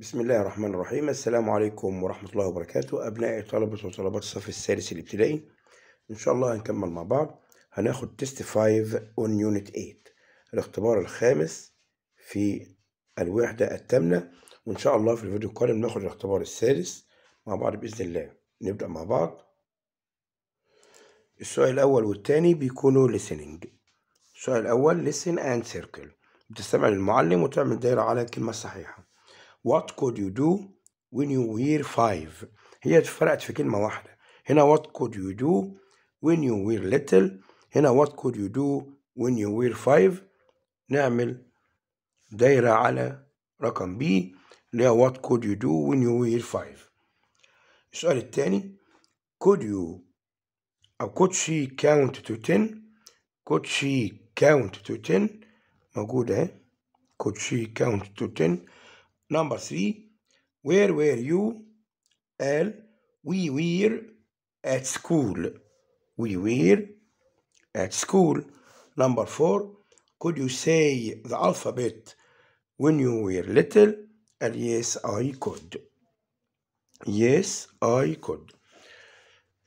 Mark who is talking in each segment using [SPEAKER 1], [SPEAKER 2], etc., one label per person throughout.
[SPEAKER 1] بسم الله الرحمن الرحيم السلام عليكم ورحمة الله وبركاته أبنائي طلبة وطلبات الصف الثالث الابتدائي إن شاء الله هنكمل مع بعض هناخد تيست 5 on unit 8 الاختبار الخامس في الوحدة الثامنة وإن شاء الله في الفيديو القادم ناخد الاختبار السادس مع بعض بإذن الله نبدأ مع بعض السؤال الأول والثاني بيكونوا listening السؤال الأول listen and circle بتستمع للمعلم وتعمل دايرة على الكلمة الصحيحة what could you do when you were five هي اتفرقت في كلمة واحدة هنا what could you do when you were little هنا what could you do when you were five نعمل دايرة على رقم B اللي هي what could you do when you were five السؤال الثاني could you أو could she count to ten could she count to ten موجودة could she count to ten Number three, where were you? L, we were at school. We were at school. Number four, could you say the alphabet when you were little? yes, I could. Yes, I could.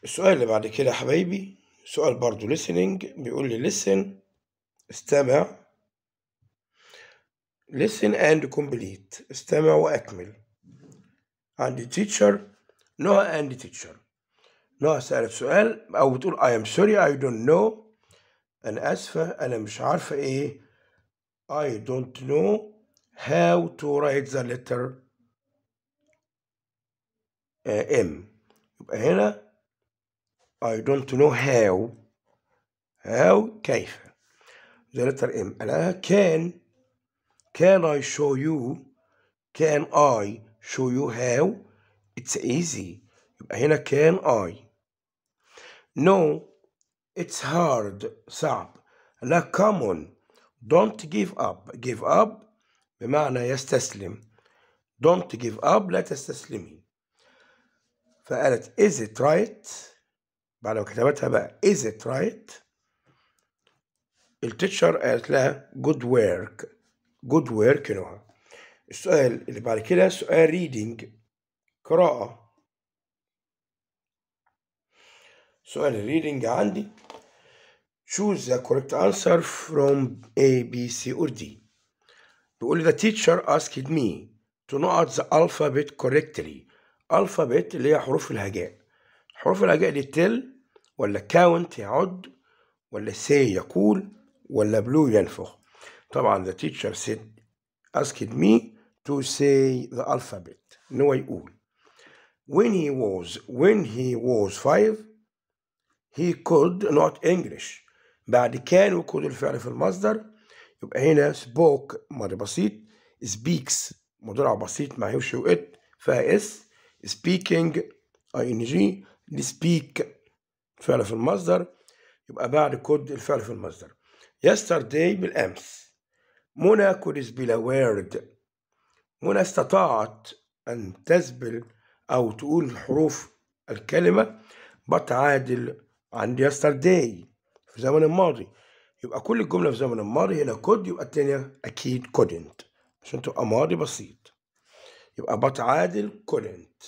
[SPEAKER 1] السؤال اللي بعد كده يا حبايبي سؤال برضو listening بيقول لي listen استمع Listen and complete استمع وأكمل and the teacher Noah and the teacher نوع سألت سؤال أو بتقول I am sorry I don't know أنا آسفة أنا مش عارفة إيه I don't know how to write the letter uh, M يبقى هنا I don't know how how كيف the letter M أنا كان Can I show you? Can I show you how? It's easy. يبقى هنا can I. No, it's hard. صعب. لا on. Don't give up. Give up بمعنى يستسلم. Don't give up. لا تستسلمي. فقالت is it right؟ بعد ما كتبتها بقى is it right؟ التيتشر قالت لها good work good were كانوها السؤال اللي بعد كده سؤال reading قراءة سؤال الريدنج عندي choose the correct answer from A, B, C or D بيقول the teacher asked me to not the alphabet correctly alphabet اللي هي حروف الهجاء حروف الهجاء دي تل ولا count يعد ولا say يقول ولا blue ينفخ طبعا the teacher said asked me to say the alphabet ان هو يقول when he was when he was five he could not English بعد كان وكود الفعل في المصدر يبقى هنا spoke ماضي بسيط speaks مضارع بسيط مع هيوش وإت فيها اس speaking ing speak فعل في المصدر يبقى بعد كود الفعل في المصدر yesterday بالأمس منى كوريزبيلا ويرد منى استطاعت أن تزبل أو تقول حروف الكلمة بتعادل عن يسترداي في الزمن الماضي يبقى كل الجملة في الزمن الماضي هنا كود يبقى التانية أكيد كودنت عشان تبقى ماضي بسيط يبقى بتعادل كودنت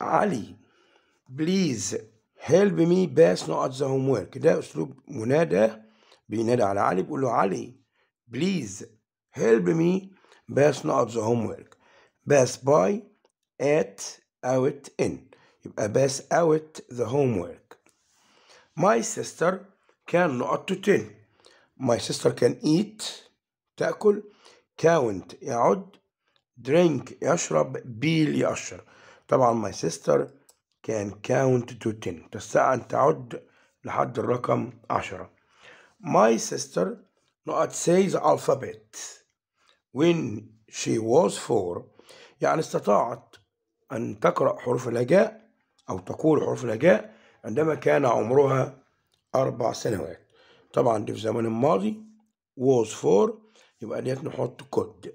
[SPEAKER 1] علي بليز هيلب مي باس نقط ذا هوم ده أسلوب منادى بينادي على علي بيقول له علي بليز هيلب مي باس نقط ذا هوم ورك باس باي ات اوت ان يبقى باس اوت ذا هوم ورك ماي سيستر كان نقطته تن ماي سيستر كان ايت تاكل كاونت يعد درينك يشرب بيل يقشر طبعا ماي سيستر كان كاونت تو 10 تستطيع ان تعد لحد الرقم 10 my sister not say the alphabet when she was four يعني استطاعت أن تقرأ حروف الهجاء أو تقول حروف الهجاء عندما كان عمرها أربع سنوات طبعا دي في زمن الماضي was four يبقى ديت نحط كود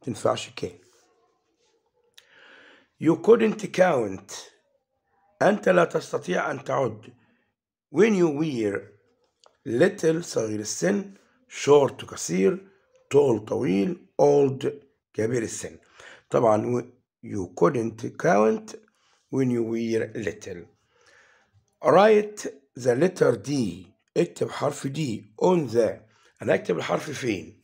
[SPEAKER 1] تنفعش كي you couldn't count أنت لا تستطيع أن تعد when you were little صغير السن short قصير tall طويل old كبير السن طبعا you couldn't count when you were little write the letter D اكتب حرف D on the انا اكتب الحرف فين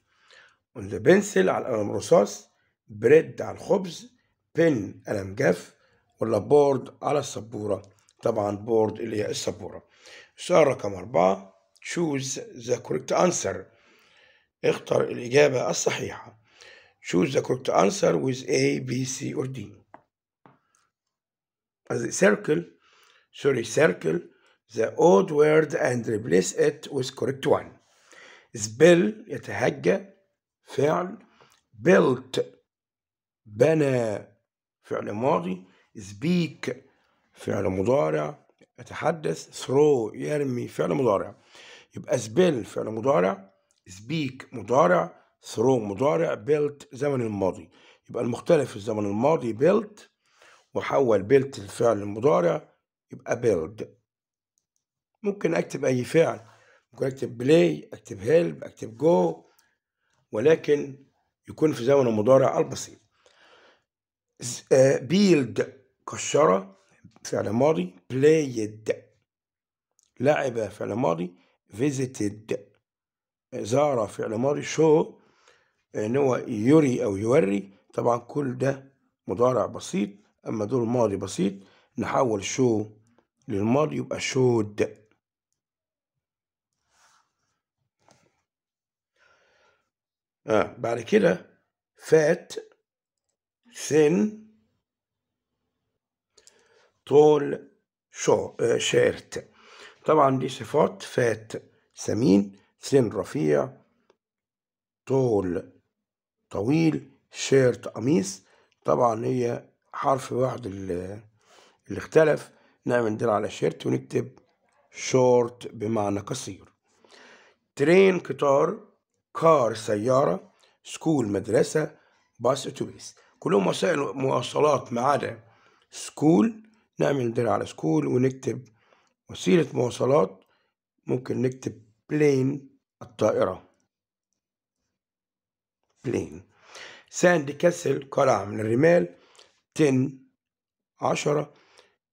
[SPEAKER 1] on the pencil على القلم الرصاص bread على الخبز pen قلم جاف ولا بورد على السبورة طبعا بورد اللي هي السبورة السؤال رقم أربعة choose the correct answer اختر الإجابة الصحيحة choose the correct answer with A, B, C or D circle sorry circle the odd word and replace it with correct one spell يتهجى فعل built بنى فعل ماضي speak فعل مضارع أتحدث throw يرمي فعل مضارع يبقى سبيل فعل مضارع سبيك مضارع ثرو مضارع بيلت زمن الماضي يبقى المختلف في الزمن الماضي بيلت وحول بيلت الفعل المضارع يبقى بيلد ممكن اكتب اي فعل ممكن اكتب بلاي اكتب هيلب اكتب جو ولكن يكون في زمن المضارع البسيط آه، بيلد كشرة فعل ماضي بلايد لعب فعل ماضي فيزيتد زار فعل ماضي شو ان هو يري او يوري طبعا كل ده مضارع بسيط اما دول ماضي بسيط نحول شو للماضي يبقى شود آه بعد كده فات سن طول شو آه شيرت طبعا دي صفات فات سمين سن رفيع طول طويل شيرت قميص طبعا هي حرف واحد اللي اختلف نعمل ديل على شيرت ونكتب شورت بمعنى قصير ترين قطار كار سيارة سكول مدرسة باص اتوبيس كلهم وسائل مواصلات ما عدا سكول نعمل ديل على سكول ونكتب وسيلة مواصلات ممكن نكتب بلين الطائرة بلين ساند كاسل قلعة من الرمال تن عشرة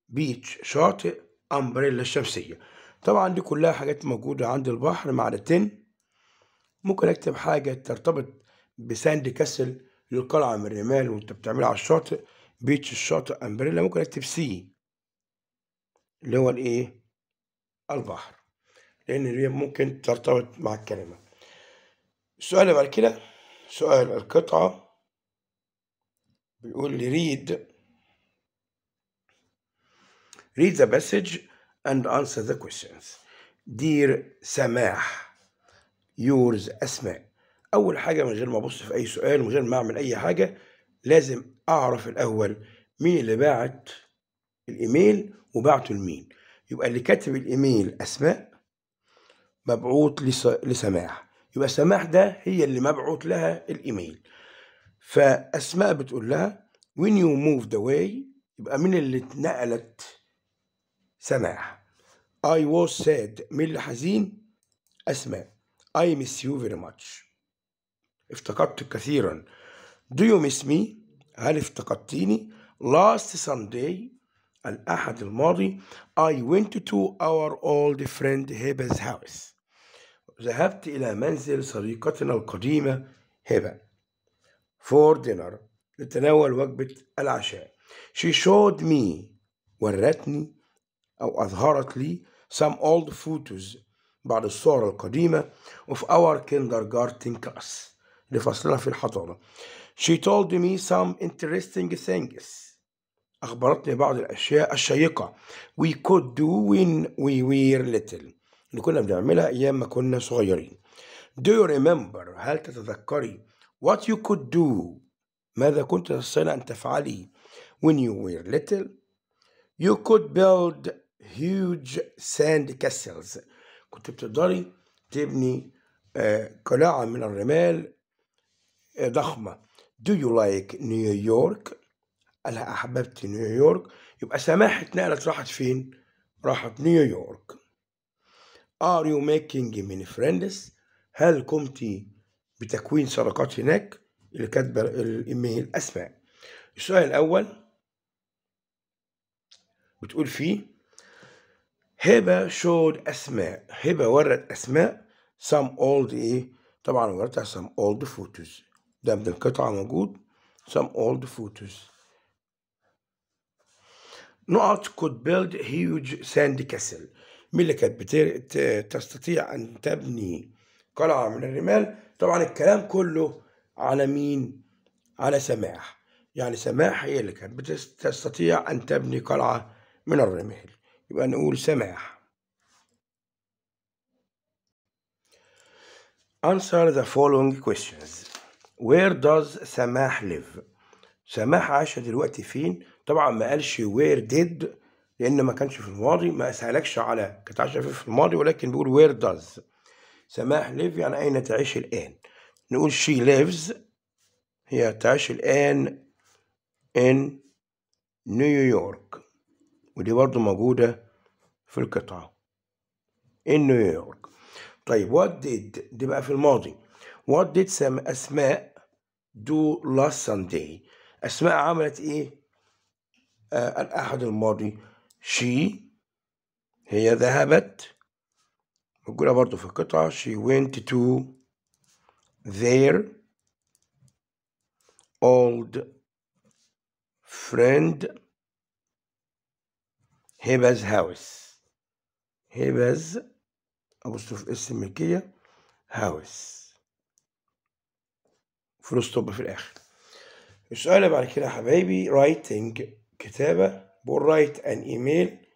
[SPEAKER 1] بيتش شاطئ أمبريلا الشمسية طبعا دي كلها حاجات موجودة عند البحر مع تن ممكن أكتب حاجة ترتبط بساند كاسل للقلعة من الرمال وأنت بتعملها على الشاطئ بيتش الشاطئ أمبريلا ممكن أكتب سي اللي هو الإيه البحر لأن ممكن ترتبط مع الكلمة السؤال اللي بعد كده سؤال القطعة بيقول لي read read the passage and answer the questions دير سماح يورز أسماء أول حاجة من غير ما أبص في أي سؤال من غير ما أعمل أي حاجة لازم أعرف الأول مين اللي باعت الإيميل وبعته لمين يبقى اللي كاتب الايميل اسماء مبعوث لسماح يبقى سماح ده هي اللي مبعوث لها الايميل فاسماء بتقول لها when you move the way يبقى من اللي اتنقلت سماح I was sad من اللي حزين اسماء I miss you very much افتقدتك كثيرا Do you miss me هل افتقدتيني last Sunday الأحد الماضي I went to our old friend Heba's house ذهبت إلى منزل صديقتنا القديمة هبة for dinner لتناول وجبة العشاء she showed me ورتني أو أظهرت لي some old photos بعض الصور القديمة of our kindergarten class لفصلنا في الحضانة she told me some interesting things أخبرتني بعض الأشياء الشيقة we could do when we were little اللي كنا بنعملها أيام ما كنا صغيرين do you remember هل تتذكري what you could do ماذا كنت تستطيع أن تفعلي when you were little you could build huge sand castles كنت بتقدري تبني قلاعة من الرمال ضخمة Do you like New York قالها أحببت نيويورك يبقى سماحة نقلت راحت فين؟ راحت نيويورك Are you making many friends؟ هل قمت بتكوين صداقات هناك؟ اللي كاتبة الإيميل أسماء السؤال الأول بتقول فيه هبة شود أسماء هبة ورت أسماء some old إيه طبعا ورتها some old photos ده من القطعة موجود some old photos نقط could build huge sand castle مين اللي كانت تستطيع أن تبني قلعة من الرمال طبعا الكلام كله على مين على سماح يعني سماح هي اللي كانت تستطيع أن تبني قلعة من الرمال يبقى نقول سماح Answer the following questions Where does سماح live؟ سماح عايشة دلوقتي فين؟ طبعا ما قالش وير ديد لان ما كانش في الماضي ما سالكش على كانت عايشه في الماضي ولكن بيقول وير داز سماح ليف يعني اين تعيش الان نقول شي ليفز هي تعيش الان ان نيويورك ودي برضه موجوده في القطعه ان نيويورك طيب وات ديد دي بقى في الماضي وات ديد اسماء دو لاست سانداي اسماء عملت ايه آه، الأحد الماضي she هي ذهبت بقولها برضو في القطعة she went to their old friend هبز هاوس هبز في اسم ملكية هاوس فلوس طب في الآخر السؤال اللي بعد كده يا حبايبي writing كتابة بقول رايت ان ايميل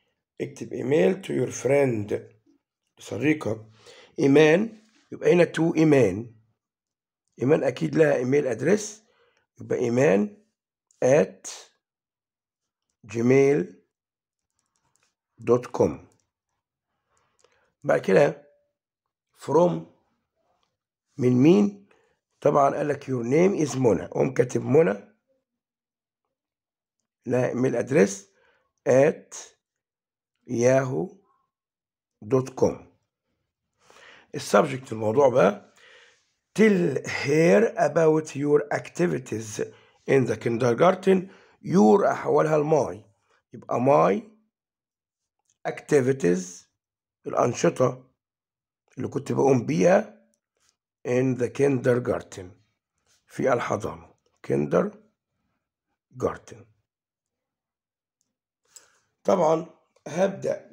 [SPEAKER 1] اكتب ايميل تو يور فريند صديقك ايمان يبقى هنا تو ايمان ايمان اكيد لها ايميل ادريس يبقى ايمان at جيميل دوت كوم بعد كده from من مين طبعا قال لك يور نيم از منى قوم كاتب منى الايميل ادريس at yahoo.com السبجكت الموضوع بقى tell her about your activities in the kindergarten your أحوالها الماي يبقى my activities الأنشطة اللي كنت بقوم بيها in the kindergarten في الحضانة kindergarten طبعا هبدأ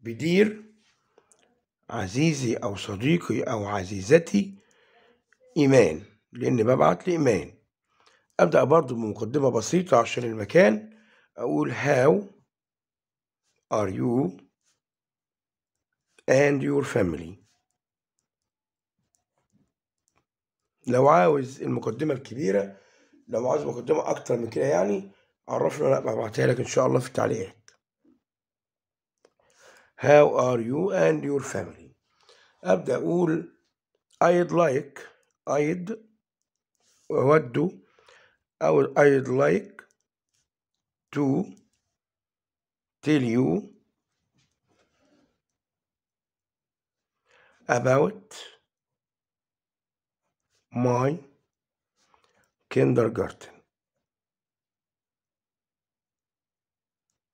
[SPEAKER 1] بدير عزيزي أو صديقي أو عزيزتي إيمان لأن ببعت لإيمان أبدأ برضو بمقدمة بسيطة عشان المكان أقول هاو ار يو اند يور فاميلي لو عاوز المقدمة الكبيرة لو عاوز مقدمة أكتر من كده يعني عرفنا لا ببعتها لك ان شاء الله في التعليقات how are you and your family ابدا اقول I'd like I'd أود أو I'd like to tell you about my kindergarten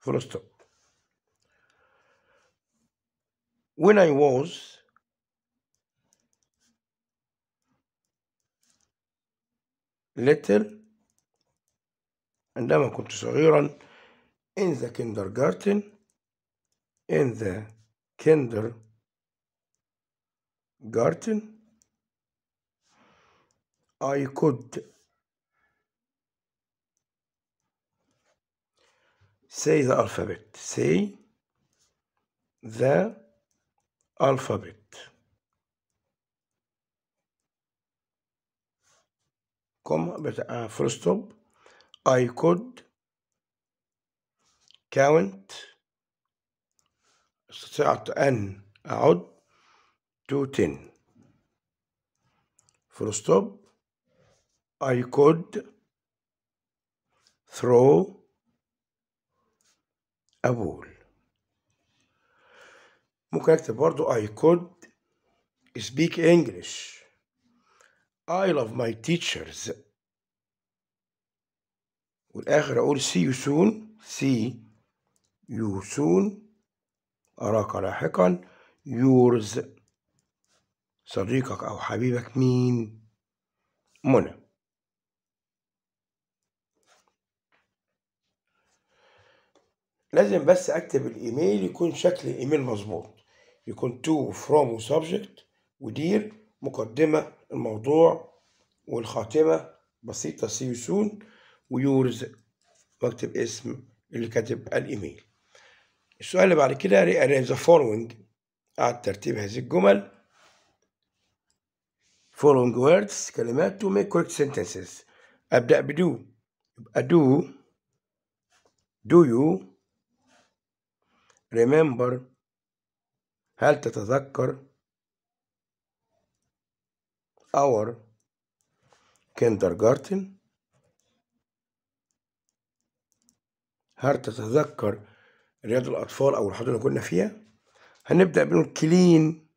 [SPEAKER 1] Full stop. When I was little عندما كنت صغيرا in the kindergarten in the kindergarten I could Say the alphabet. Say the alphabet. comma, but uh, full stop. I could count استطعت أن أعد to 10 First stop I could throw أقول ممكن أكتب برضو I could speak English I love my teachers والآخر أقول see you soon see you soon أراك لاحقا yours صديقك أو حبيبك مين منى لازم بس اكتب الايميل يكون شكل الايميل مظبوط يكون تو فروم وسبجكت ودير مقدمة الموضوع والخاتمة بسيطة سي سون ويورز واكتب اسم اللي كاتب الايميل السؤال اللي بعد كده rearrange the following أعد ترتيب هذه الجمل following words كلمات to make correct sentences أبدأ بدو يبقى do do you remember هل تتذكر our kindergarten هل تتذكر رياض الأطفال أو الحضانة اللي كنا فيها هنبدأ بنقول كلين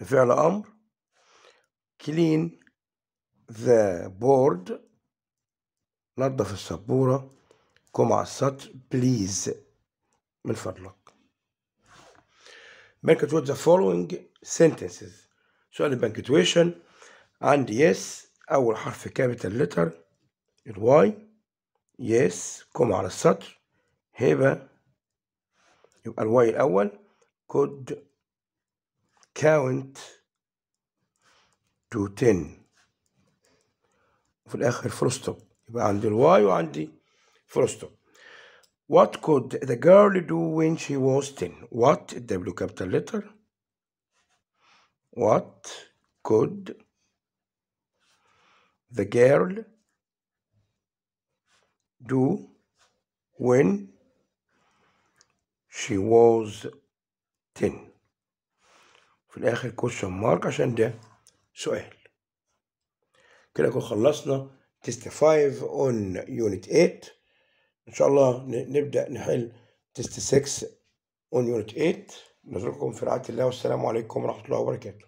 [SPEAKER 1] فعل أمر كلين ذا بورد نظف السبورة قم على السطر بليز من فضلك banquet the following sentences سؤال البنكتويشن عندي yes أول حرف كابيتال لتر الواي yes كوم على السطر هبة يبقى الواي الأول could count to 10 وفي الآخر فول ستوب يبقى عندي الواي وعندي فول ستوب What could the girl do when she was 10? What, W capital letter. What could the girl do when she was 10 في الاخر question mark عشان ده سؤال كده نكون خلصنا test 5 on unit 8 ان شاء الله نبدا نحل تيست 6 اون يونت 8 نزوركم في رعايه الله والسلام عليكم ورحمه الله وبركاته